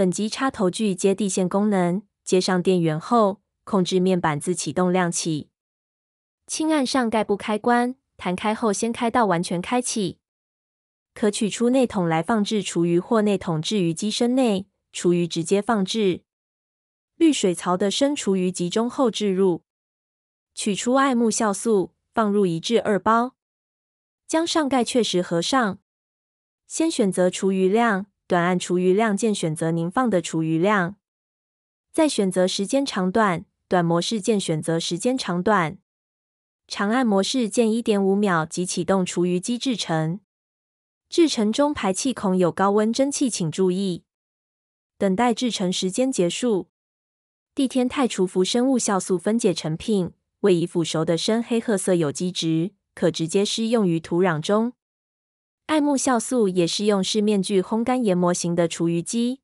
本机插头具接地线功能。接上电源后，控制面板自启动亮起。轻按上盖部开关，弹开后先开到完全开启。可取出内桶来放置厨余，或内桶置于机身内。厨余直接放置。滤水槽的生厨余集中后置入。取出爱慕酵素，放入一至二包。将上盖确实合上。先选择厨余量。短按除余量键选择您放的厨余量，再选择时间长短。短模式键选择时间长短，长按模式键一点五秒即启动厨余机制成。制成中排气孔有高温蒸汽，请注意。等待制成时间结束，地天泰除氟生物酵素分解成品位已腐熟的深黑褐色有机质，可直接施用于土壤中。爱慕酵素也是用湿面具烘干研磨型的厨余机。